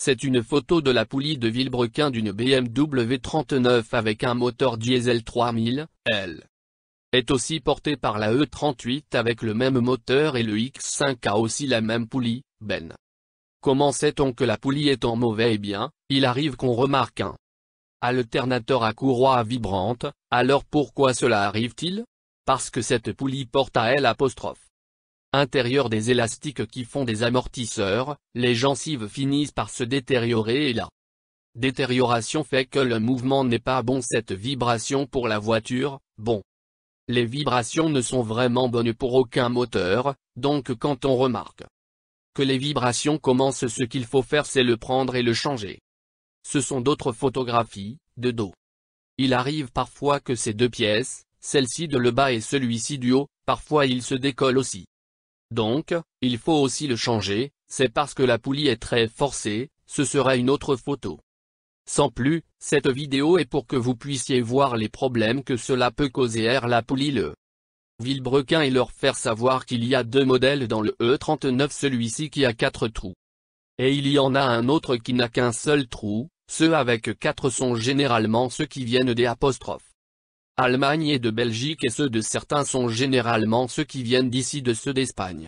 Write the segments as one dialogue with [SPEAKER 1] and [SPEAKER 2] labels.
[SPEAKER 1] C'est une photo de la poulie de Villebrequin d'une BMW 39 avec un moteur diesel 3000, L. Est aussi portée par la E38 avec le même moteur et le X5 a aussi la même poulie, Ben. Comment sait-on que la poulie est en mauvais Eh bien, il arrive qu'on remarque un alternateur à courroie vibrante, alors pourquoi cela arrive-t-il Parce que cette poulie porte à elle apostrophe intérieur des élastiques qui font des amortisseurs, les gencives finissent par se détériorer et la détérioration fait que le mouvement n'est pas bon cette vibration pour la voiture, bon. Les vibrations ne sont vraiment bonnes pour aucun moteur, donc quand on remarque que les vibrations commencent ce qu'il faut faire c'est le prendre et le changer. Ce sont d'autres photographies, de dos. Il arrive parfois que ces deux pièces, celle-ci de le bas et celui-ci du haut, parfois ils se décollent aussi. Donc, il faut aussi le changer, c'est parce que la poulie est très forcée, ce sera une autre photo. Sans plus, cette vidéo est pour que vous puissiez voir les problèmes que cela peut causer à la poulie le Villebrequin et leur faire savoir qu'il y a deux modèles dans le E39 celui-ci qui a quatre trous. Et il y en a un autre qui n'a qu'un seul trou, ceux avec quatre sont généralement ceux qui viennent des apostrophes. Allemagne et de Belgique et ceux de certains sont généralement ceux qui viennent d'ici de ceux d'Espagne.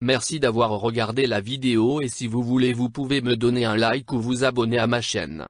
[SPEAKER 1] Merci d'avoir regardé la vidéo et si vous voulez vous pouvez me donner un like ou vous abonner à ma chaîne.